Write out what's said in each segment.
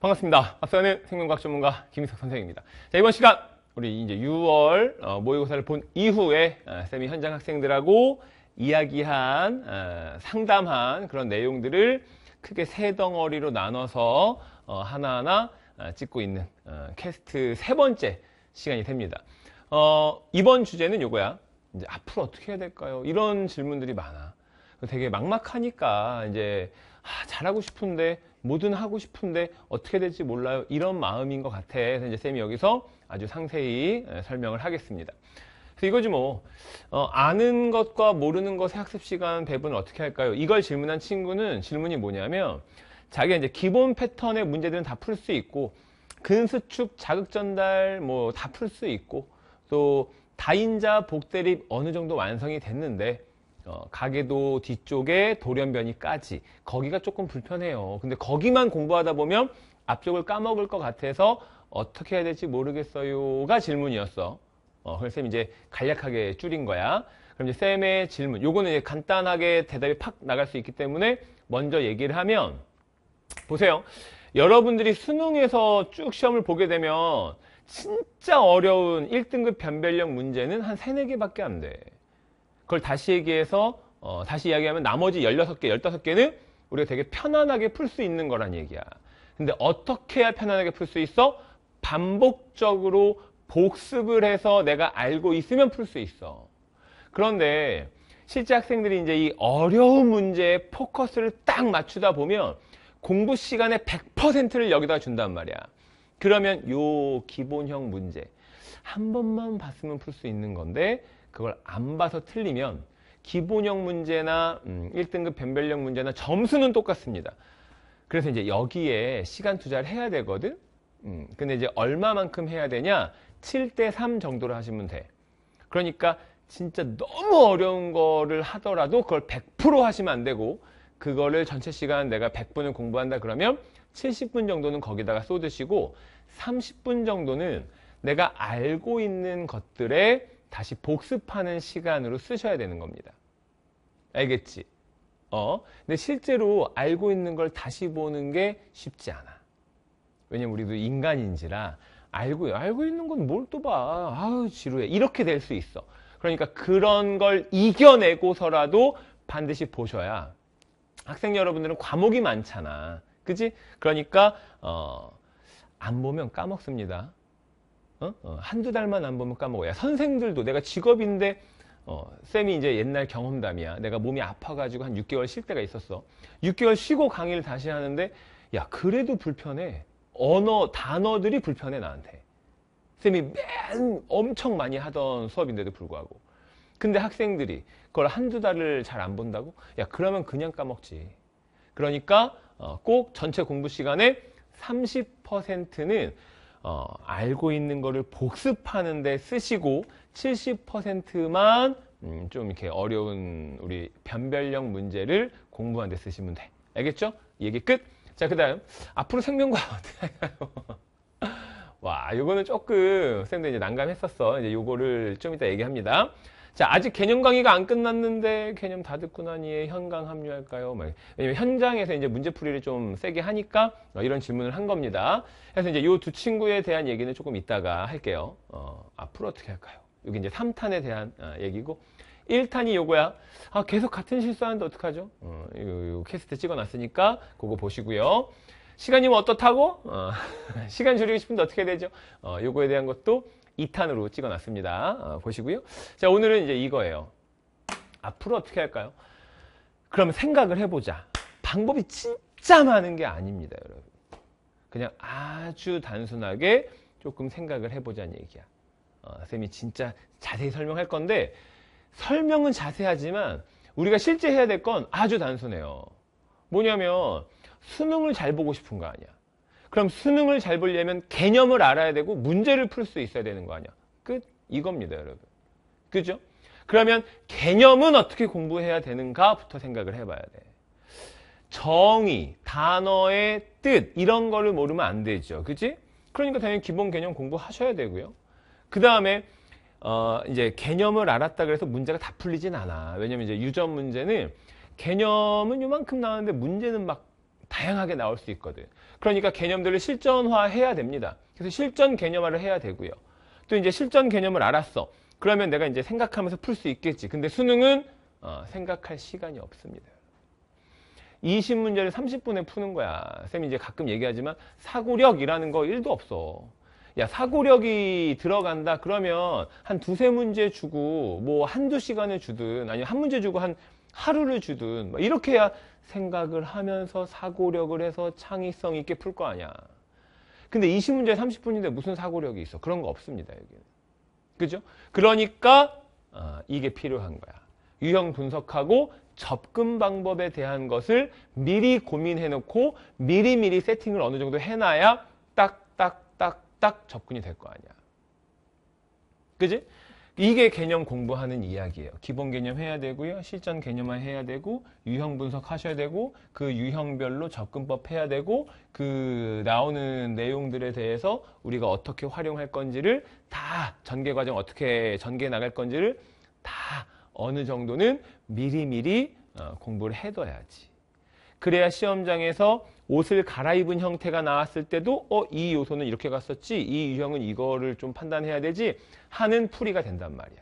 반갑습니다. 앞서는 생명과학 전문가 김희석 선생입니다. 자, 이번 시간 우리 이제 6월 어, 모의고사를 본 이후에 어, 쌤이 현장 학생들하고 이야기한 어, 상담한 그런 내용들을 크게 세 덩어리로 나눠서 하나하나 찍고 있는 캐스트 세 번째 시간이 됩니다. 어, 이번 주제는 이거야 이제 앞으로 어떻게 해야 될까요? 이런 질문들이 많아. 되게 막막하니까 이제 아, 잘하고 싶은데 뭐든 하고 싶은데 어떻게 될지 몰라요. 이런 마음인 것 같아. 그래서 이제 쌤이 여기서 아주 상세히 설명을 하겠습니다. 그래서 이거지 뭐 어, 아는 것과 모르는 것의 학습 시간 배분을 어떻게 할까요? 이걸 질문한 친구는 질문이 뭐냐면 자기가 이제 기본 패턴의 문제들은 다 풀 수 있고 근수축, 자극 전달 뭐 다 풀 수 있고 또 다인자 복대립 어느 정도 완성이 됐는데 어, 가게도 뒤쪽에 돌연변이까지 거기가 조금 불편해요. 근데 거기만 공부하다 보면 앞쪽을 까먹을 것 같아서 어떻게 해야 될지 모르겠어요가 질문이었어. 어, 그래서 이제 간략하게 줄인 거야. 그럼 이제 쌤의 질문. 요거는 이제 간단하게 대답이 팍 나갈 수 있기 때문에 먼저 얘기를 하면 보세요. 여러분들이 수능에서 쭉 시험을 보게 되면 진짜 어려운 1등급 변별력 문제는 한 3, 4개밖에 안 돼. 그걸 다시 얘기해서 어, 다시 이야기하면 나머지 16개, 15개는 우리가 되게 편안하게 풀 수 있는 거란 얘기야. 근데 어떻게 해야 편안하게 풀 수 있어? 반복적으로 복습을 해서 내가 알고 있으면 풀 수 있어. 그런데 실제 학생들이 이제 이 어려운 문제에 포커스를 딱 맞추다 보면 공부 시간의 100%를 여기다 준단 말이야. 그러면 요 기본형 문제 한 번만 봤으면 풀 수 있는 건데 그걸 안 봐서 틀리면 기본형 문제나 1등급 음, 변별력 문제나 점수는 똑같습니다. 그래서 이제 여기에 시간 투자를 해야 되거든. 음, 근데 이제 얼마만큼 해야 되냐? 7대 3 정도로 하시면 돼. 그러니까 진짜 너무 어려운 거를 하더라도 그걸 100% 하시면 안 되고 그거를 전체 시간 내가 100분을 공부한다 그러면 70분 정도는 거기다가 쏟으시고 30분 정도는 내가 알고 있는 것들에 다시 복습하는 시간으로 쓰셔야 되는 겁니다. 알겠지? 어? 근데 실제로 알고 있는 걸 다시 보는 게 쉽지 않아. 왜냐면 우리도 인간인지라 알고 알고 있는 건 뭘 또 봐. 아우 지루해. 이렇게 될 수 있어. 그러니까 그런 걸 이겨내고서라도 반드시 보셔야 학생 여러분들은 과목이 많잖아. 그지? 그러니까 어, 안 보면 까먹습니다. 어? 어, 한두 달만 안 보면 까먹어. 요 선생들도 내가 직업인데 어, 쌤이 이제 옛날 경험담이야. 내가 몸이 아파가지고 한 6개월 쉴 때가 있었어. 6개월 쉬고 강의를 다시 하는데 야 그래도 불편해. 언어 단어들이 불편해 나한테. 쌤이 맨 엄청 많이 하던 수업인데도 불구하고. 근데 학생들이 그걸 한두 달을 잘 안 본다고? 야 그러면 그냥 까먹지. 그러니까 어, 꼭 전체 공부 시간의 30%는 어, 알고 있는 거를 복습하는데 쓰시고 70%만 음, 좀 이렇게 어려운 우리 변별력 문제를 공부하는데 쓰시면 돼. 알겠죠? 얘기 끝. 자, 그 다음. 앞으로 생명과 어떻게 할까요? 와, 요거는 조금, 쌤도 이제 난감했었어. 이제 요거를 좀 이따 얘기합니다. 자, 아직 개념 강의가 안 끝났는데 개념 다 듣고 나니 현강 합류할까요? 뭐, 왜냐면 현장에서 이제 문제풀이를 좀 세게 하니까 어, 이런 질문을 한 겁니다. 그래서 이제 이두 친구에 대한 얘기는 조금 이따가 할게요. 어, 앞으로 어떻게 할까요? 여기 이제 3탄에 대한 아, 얘기고 1탄이 요거야. 아, 계속 같은 실수하는데 어떡하죠? 어, 요, 캐스트 찍어놨으니까 그거 보시고요. 시간이면 어떻다고? 어, 시간 줄이고 싶은데 어떻게 해야 되죠? 어, 요거에 대한 것도 2탄으로 찍어놨습니다. 어, 보시고요. 자, 오늘은 이제 이거예요. 앞으로 어떻게 할까요? 그럼 생각을 해보자. 방법이 진짜 많은 게 아닙니다, 여러분. 그냥 아주 단순하게 조금 생각을 해보자는 얘기야. 어, 쌤이 진짜 자세히 설명할 건데 설명은 자세하지만 우리가 실제 해야 될 건 아주 단순해요. 뭐냐면 수능을 잘 보고 싶은 거 아니야. 그럼 수능을 잘 보려면 개념을 알아야 되고 문제를 풀 수 있어야 되는 거 아니야. 끝. 이겁니다, 여러분. 그죠? 그러면 개념은 어떻게 공부해야 되는가부터 생각을 해봐야 돼. 정의, 단어의 뜻 이런 거를 모르면 안 되죠. 그지 그러니까 당연히 기본 개념 공부하셔야 되고요. 그 다음에 어, 이제 개념을 알았다 그래서 문제가 다 풀리진 않아. 왜냐면 이제 유전 문제는 개념은 요만큼 나왔는데 문제는 막 다양하게 나올 수 있거든. 그러니까 개념들을 실전화해야 됩니다. 그래서 실전 개념화를 해야 되고요. 또 이제 실전 개념을 알았어. 그러면 내가 이제 생각하면서 풀 수 있겠지. 근데 수능은 어, 생각할 시간이 없습니다. 20문제를 30분에 푸는 거야. 쌤이 이제 가끔 얘기하지만 사고력이라는 거 1도 없어. 야 사고력이 들어간다 그러면 한 두세 문제 주고 뭐 한두 시간을 주든 아니면 한 문제 주고 한 하루를 주든 뭐 이렇게 해야 생각을 하면서 사고력을 해서 창의성 있게 풀 거 아니야. 근데 20문제 30분인데 무슨 사고력이 있어? 그런 거 없습니다. 여기는. 그죠? 그러니까 아, 이게 필요한 거야. 유형 분석하고 접근 방법에 대한 것을 미리 고민해놓고 미리미리 세팅을 어느 정도 해놔야 딱딱 딱딱 접근이 될 거 아니야. 그지? 이게 개념 공부하는 이야기예요. 기본 개념 해야 되고요. 실전 개념만 해야 되고 유형 분석하셔야 되고 그 유형별로 접근법 해야 되고 그 나오는 내용들에 대해서 우리가 어떻게 활용할 건지를 다 전개 과정 어떻게 전개 해 나갈 건지를 다 어느 정도는 미리미리 어, 공부를 해둬야지. 그래야 시험장에서 옷을 갈아입은 형태가 나왔을 때도 어, 이 요소는 이렇게 갔었지, 이 유형은 이거를 좀 판단해야 되지 하는 풀이가 된단 말이야.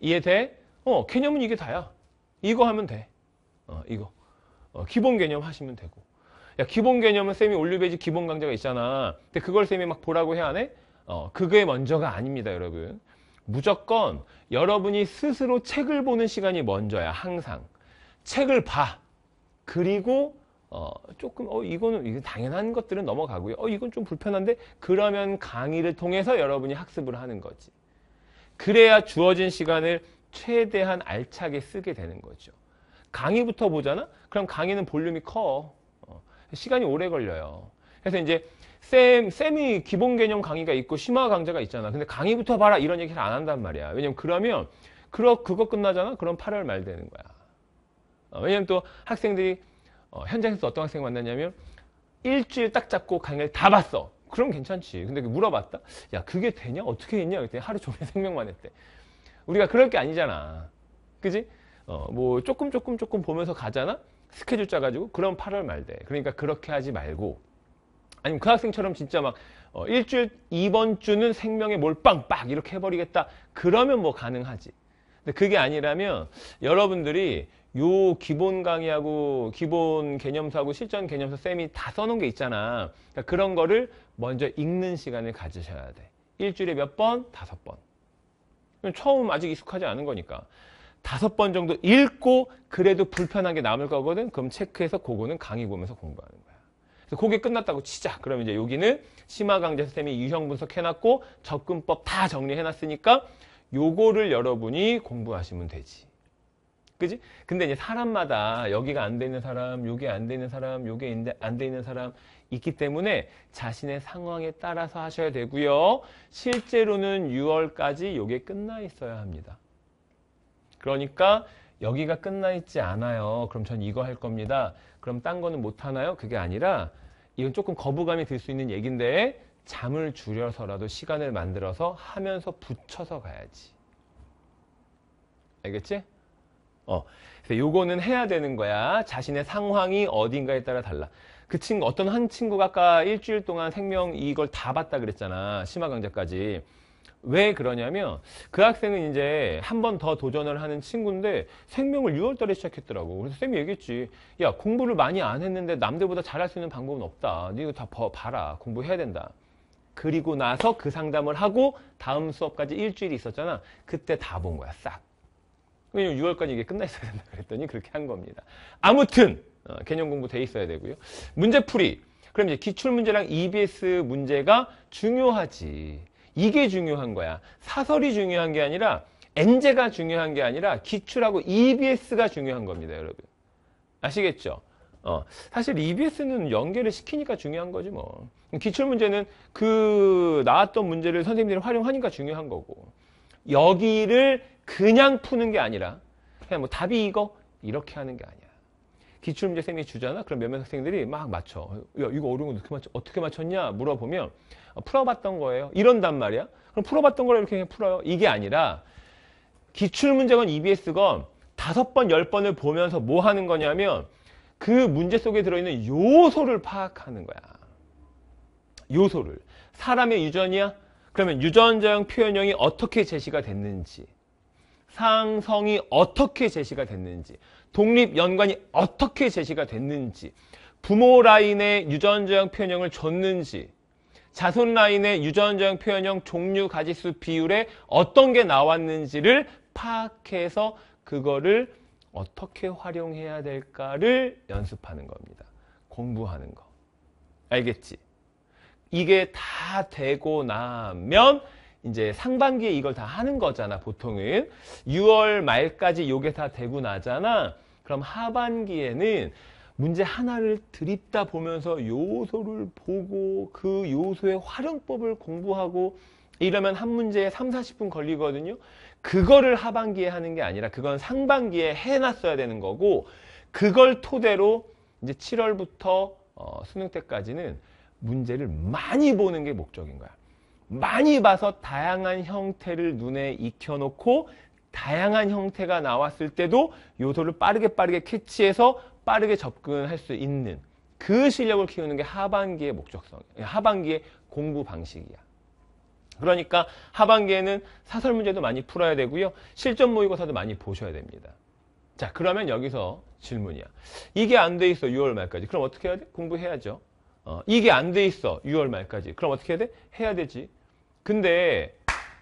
이에 대해 어, 개념은 이게 다야. 이거 하면 돼. 어, 이거. 어, 기본 개념 하시면 되고. 야, 기본 개념은 쌤이 올리베이지 기본 강좌가 있잖아. 근데 그걸 쌤이 막 보라고 해야 하네? 어, 그게 먼저가 아닙니다, 여러분. 무조건 여러분이 스스로 책을 보는 시간이 먼저야, 항상. 책을 봐. 그리고 어, 조금, 어, 이거는, 이거 당연한 것들은 넘어가고요. 어, 이건 좀 불편한데? 그러면 강의를 통해서 여러분이 학습을 하는 거지. 그래야 주어진 시간을 최대한 알차게 쓰게 되는 거죠. 강의부터 보잖아? 그럼 강의는 볼륨이 커. 어, 시간이 오래 걸려요. 그래서 이제 쌤, 쌤이 기본 개념 강의가 있고 심화 강좌가 있잖아. 근데 강의부터 봐라 이런 얘기를 안 한단 말이야. 왜냐면 그러면 그러, 그거 끝나잖아? 그럼 8월 말 되는 거야. 어, 왜냐면 또 학생들이 어, 현장에서 어떤 학생 만났냐면 일주일 딱 잡고 강의를 다 봤어. 그럼 괜찮지. 근데 그 물어봤다? 야, 그게 되냐? 어떻게 했냐? 그랬 하루 종일 생명만 했대. 우리가 그럴 게 아니잖아. 그지? 어, 뭐 조금 조금 조금 보면서 가잖아? 스케줄 짜가지고 그럼 8월 말 돼. 그러니까 그렇게 하지 말고 아니면 그 학생처럼 진짜 막 어, 일주일 이번 주는 생명의 몰빵 빡 이렇게 해버리겠다. 그러면 뭐 가능하지. 근데 그게 아니라면 여러분들이 요 기본 강의하고 기본 개념서하고 실전 개념서 쌤이 다 써놓은 게 있잖아. 그러니까 그런 거를 먼저 읽는 시간을 가지셔야 돼. 일주일에 몇 번? 다섯 번. 처음 아직 익숙하지 않은 거니까. 다섯 번 정도 읽고 그래도 불편한 게 남을 거거든. 그럼 체크해서 그거는 강의 보면서 공부하는 거야. 그래서 그게 끝났다고 치자. 그럼 이제 여기는 심화 강좌 쌤이 유형 분석해놨고 접근법 다 정리해놨으니까 요거를 여러분이 공부하시면 되지. 그지? 근데 이제 사람마다 여기가 안 돼 있는 사람, 요게 안돼 있는 사람, 여기 안 돼 있는 사람 있기 때문에 자신의 상황에 따라서 하셔야 되고요. 실제로는 6월까지 요게 끝나 있어야 합니다. 그러니까 여기가 끝나 있지 않아요. 그럼 전 이거 할 겁니다. 그럼 딴 거는 못 하나요? 그게 아니라 이건 조금 거부감이 들 수 있는 얘기인데 잠을 줄여서라도 시간을 만들어서 하면서 붙여서 가야지. 알겠지? 어. 그래서 요거는 해야 되는 거야. 자신의 상황이 어딘가에 따라 달라. 그 친구, 어떤 한 친구가 아까 일주일 동안 생명 이걸 다 봤다 그랬잖아. 심화 강좌까지. 왜 그러냐면 그 학생은 이제 한 번 더 도전을 하는 친구인데 생명을 6월 달에 시작했더라고. 그래서 쌤이 얘기했지. 야 공부를 많이 안 했는데 남들보다 잘할 수 있는 방법은 없다. 너 이거 다 봐라. 공부해야 된다. 그리고 나서 그 상담을 하고 다음 수업까지 일주일 있었잖아. 그때 다 본 거야. 싹. 그럼 6월까지 이게 끝나 있어야 된다 그랬더니 그렇게 한 겁니다. 아무튼 어, 개념 공부 돼 있어야 되고요. 문제풀이. 그럼 이제 기출문제랑 EBS 문제가 중요하지. 이게 중요한 거야. 사설이 중요한 게 아니라 n 제가 중요한 게 아니라 기출하고 EBS가 중요한 겁니다. 여러분. 아시겠죠? 어, 사실 EBS는 연계를 시키니까 중요한 거지 뭐. 기출문제는 그 나왔던 문제를 선생님들이 활용하니까 중요한 거고. 여기를 그냥 푸는 게 아니라 그냥 뭐 답이 이거 이렇게 하는 게 아니야. 기출문제 쌤이 주잖아. 그럼 몇몇 학생들이 막 맞춰. 야, 이거 어려운 거 어떻게, 맞췄, 춰 어떻게 맞냐 물어보면 어, 풀어봤던 거예요. 이런단 말이야. 그럼 풀어봤던 걸를 이렇게 그냥 풀어요. 이게 아니라 기출문제건 EBS건 다섯 번, 열 번을 보면서 뭐 하는 거냐면 그 문제 속에 들어있는 요소를 파악하는 거야. 요소를. 사람의 유전이야? 그러면 유전자형 표현형이 어떻게 제시가 됐는지 상성이 어떻게 제시가 됐는지 독립연관이 어떻게 제시가 됐는지 부모 라인의 유전자형 표현형을 줬는지 자손 라인의 유전자형 표현형 종류 가지수 비율에 어떤 게 나왔는지를 파악해서 그거를 어떻게 활용해야 될까를 연습하는 겁니다. 공부하는 거. 알겠지? 이게 다 되고 나면 이제 상반기에 이걸 다 하는 거잖아 보통은 6월 말까지 요게 다 되고 나잖아 그럼 하반기에는 문제 하나를 들입다 보면서 요소를 보고 그 요소의 활용법을 공부하고 이러면 한 문제에 3, 40분 걸리거든요 그거를 하반기에 하는 게 아니라 그건 상반기에 해놨어야 되는 거고 그걸 토대로 이제 7월부터 어, 수능 때까지는 문제를 많이 보는 게 목적인 거야 많이 봐서 다양한 형태를 눈에 익혀놓고 다양한 형태가 나왔을 때도 요소를 빠르게 빠르게 캐치해서 빠르게 접근할 수 있는 그 실력을 키우는 게 하반기의 목적성, 하반기의 공부 방식이야. 그러니까 하반기에는 사설 문제도 많이 풀어야 되고요. 실전 모의고사도 많이 보셔야 됩니다. 자, 그러면 여기서 질문이야. 이게 안 돼 있어, 6월 말까지. 그럼 어떻게 해야 돼? 공부해야죠. 어, 이게 안 돼 있어, 6월 말까지. 그럼 어떻게 해야 돼? 해야 되지. 근데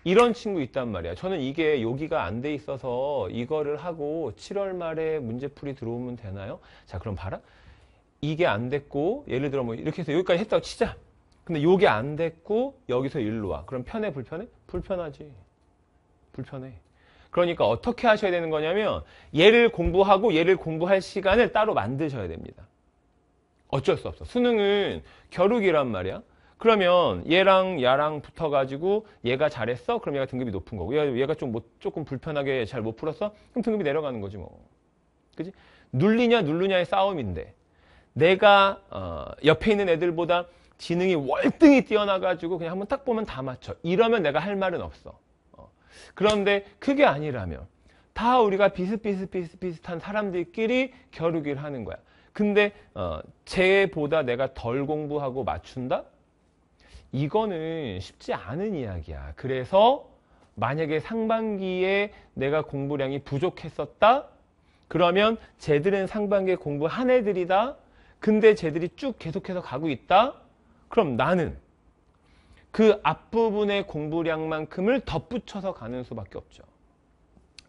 이런 친구 있단 말이야. 저는 이게 여기가 안 돼 있어서 이거를 하고 7월 말에 문제풀이 들어오면 되나요? 자, 그럼 봐라. 이게 안 됐고 예를 들어 뭐 이렇게 해서 여기까지 했다고 치자. 근데 요게 안 됐고 여기서 일로 와. 그럼 편해 불편해? 불편하지. 불편해. 그러니까 어떻게 하셔야 되는 거냐면 얘를 공부하고 얘를 공부할 시간을 따로 만드셔야 됩니다. 어쩔 수 없어. 수능은 겨루기란 말이야. 그러면 얘랑 야랑 붙어가지고 얘가 잘했어? 그럼 얘가 등급이 높은 거고 얘가, 얘가 좀 뭐, 조금 불편하게 잘 못 풀었어? 그럼 등급이 내려가는 거지 뭐. 그지? 눌리냐 누르냐의 싸움인데 내가 어, 옆에 있는 애들보다 지능이 월등히 뛰어나가지고 그냥 한번 딱 보면 다 맞춰. 이러면 내가 할 말은 없어. 어. 그런데 그게 아니라면 다 우리가 비슷비슷비슷비슷한 사람들끼리 겨루기를 하는 거야. 근데 어, 쟤보다 내가 덜 공부하고 맞춘다? 이거는 쉽지 않은 이야기야. 그래서 만약에 상반기에 내가 공부량이 부족했었다? 그러면 쟤들은 상반기에 공부한 애들이다? 근데 쟤들이 쭉 계속해서 가고 있다? 그럼 나는 그 앞부분의 공부량만큼을 덧붙여서 가는 수밖에 없죠.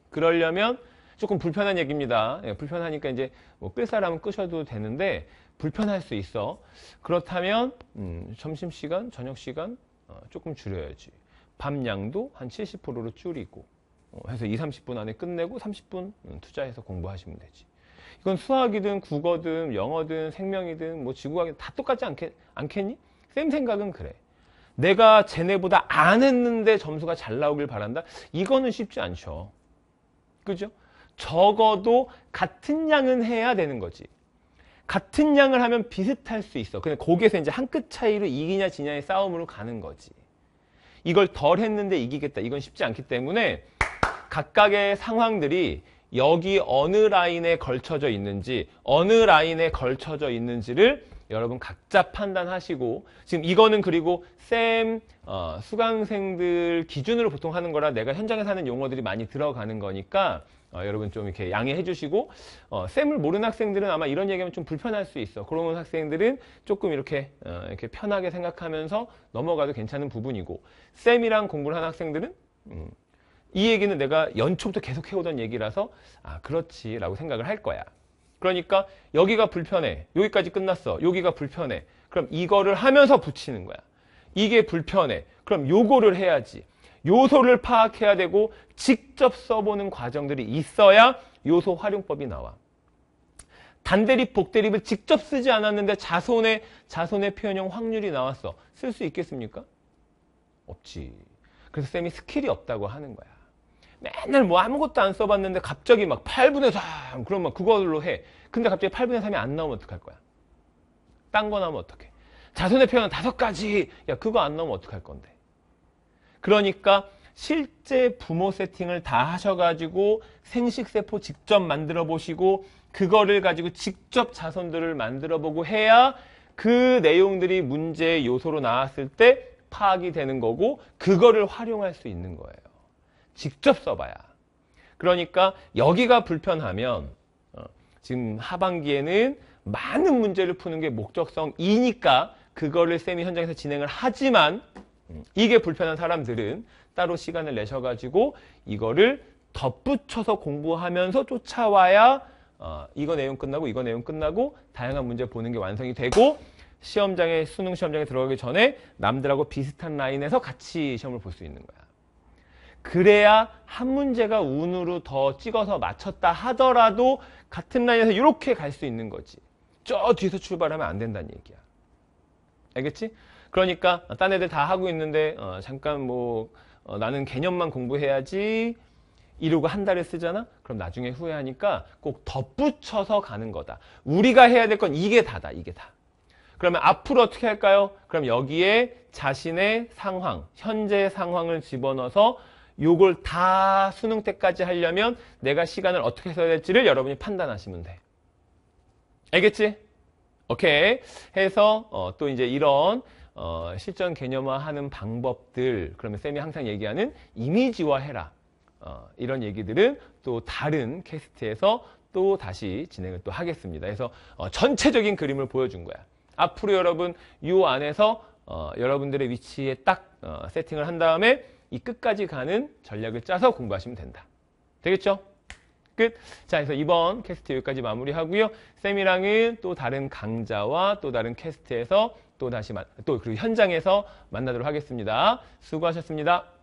그러려면 조금 불편한 얘기입니다. 예, 불편하니까 이제 뭐끌 사람은 끄셔도 되는데 불편할 수 있어. 그렇다면 음, 점심시간, 저녁시간 어, 조금 줄여야지. 밤양도 한 70%로 줄이고 어, 해서 2, 0 30분 안에 끝내고 30분 음, 투자해서 공부하시면 되지. 이건 수학이든 국어든 영어든 생명이든 뭐 지구과학이든 다 똑같지 않겠, 않겠니? 쌤 생각은 그래. 내가 쟤네보다 안 했는데 점수가 잘 나오길 바란다? 이거는 쉽지 않죠. 그죠? 적어도 같은 양은 해야 되는 거지. 같은 양을 하면 비슷할 수 있어. 근데 거기에서 이제 한 끗 차이로 이기냐 지냐의 싸움으로 가는 거지. 이걸 덜 했는데 이기겠다. 이건 쉽지 않기 때문에 각각의 상황들이 여기 어느 라인에 걸쳐져 있는지, 어느 라인에 걸쳐져 있는지를 여러분 각자 판단하시고 지금 이거는 그리고 쌤 어, 수강생들 기준으로 보통 하는 거라 내가 현장에 사는 용어들이 많이 들어가는 거니까 어, 여러분 좀 이렇게 양해해 주시고 어, 쌤을 모르는 학생들은 아마 이런 얘기하면 좀 불편할 수 있어. 그런 학생들은 조금 이렇게 어, 이렇게 편하게 생각하면서 넘어가도 괜찮은 부분이고 쌤이랑 공부를 하는 학생들은 음, 이 얘기는 내가 연초부터 계속 해오던 얘기라서 아 그렇지 라고 생각을 할 거야. 그러니까 여기가 불편해. 여기까지 끝났어. 여기가 불편해. 그럼 이거를 하면서 붙이는 거야. 이게 불편해. 그럼 요거를 해야지. 요소를 파악해야 되고 직접 써보는 과정들이 있어야 요소 활용법이 나와. 단대립, 복대립을 직접 쓰지 않았는데 자손의 자손의 표현형 확률이 나왔어. 쓸 수 있겠습니까? 없지. 그래서 쌤이 스킬이 없다고 하는 거야. 맨날 뭐 아무것도 안 써봤는데 갑자기 막 8분의 3 그러면 그걸로 해. 근데 갑자기 8분의 3이 안 나오면 어떡할 거야? 딴 거 나오면 어떡해? 자손의 표현 다섯 가지. 야 그거 안 나오면 어떡할 건데? 그러니까 실제 부모 세팅을 다 하셔가지고 생식세포 직접 만들어 보시고 그거를 가지고 직접 자손들을 만들어 보고 해야 그 내용들이 문제의 요소로 나왔을 때 파악이 되는 거고 그거를 활용할 수 있는 거예요. 직접 써봐야. 그러니까 여기가 불편하면 어, 지금 하반기에는 많은 문제를 푸는 게 목적성이니까 그거를 쌤이 현장에서 진행을 하지만 이게 불편한 사람들은 따로 시간을 내셔가지고 이거를 덧붙여서 공부하면서 쫓아와야 어, 이거 내용 끝나고 이거 내용 끝나고 다양한 문제 보는 게 완성이 되고 시험장에 수능 시험장에 들어가기 전에 남들하고 비슷한 라인에서 같이 시험을 볼 수 있는 거야. 그래야 한 문제가 운으로 더 찍어서 맞췄다 하더라도 같은 라인에서 이렇게 갈 수 있는 거지. 저 뒤에서 출발하면 안 된다는 얘기야. 알겠지? 그러니까 딴 애들 다 하고 있는데 어, 잠깐 뭐 어, 나는 개념만 공부해야지 이러고 한 달을 쓰잖아? 그럼 나중에 후회하니까 꼭 덧붙여서 가는 거다. 우리가 해야 될 건 이게 다다. 이게 다. 그러면 앞으로 어떻게 할까요? 그럼 여기에 자신의 상황, 현재 상황을 집어넣어서 요걸 다 수능 때까지 하려면 내가 시간을 어떻게 써야 될지를 여러분이 판단하시면 돼. 알겠지? 오케이. 해서 어, 또 이제 이런 어, 실전 개념화하는 방법들 그러면 쌤이 항상 얘기하는 이미지화해라 어, 이런 얘기들은 또 다른 캐스트에서 또 다시 진행을 또 하겠습니다. 그래서 어, 전체적인 그림을 보여준 거야. 앞으로 여러분 이 안에서 어, 여러분들의 위치에 딱 어, 세팅을 한 다음에 이 끝까지 가는 전략을 짜서 공부하시면 된다. 되겠죠? 끝. 자, 그래서 이번 캐스트 여기까지 마무리하고요. 쌤이랑은 또 다른 강좌와 또 다른 캐스트에서 또 다시 또 그리고 현장에서 만나도록 하겠습니다. 수고하셨습니다.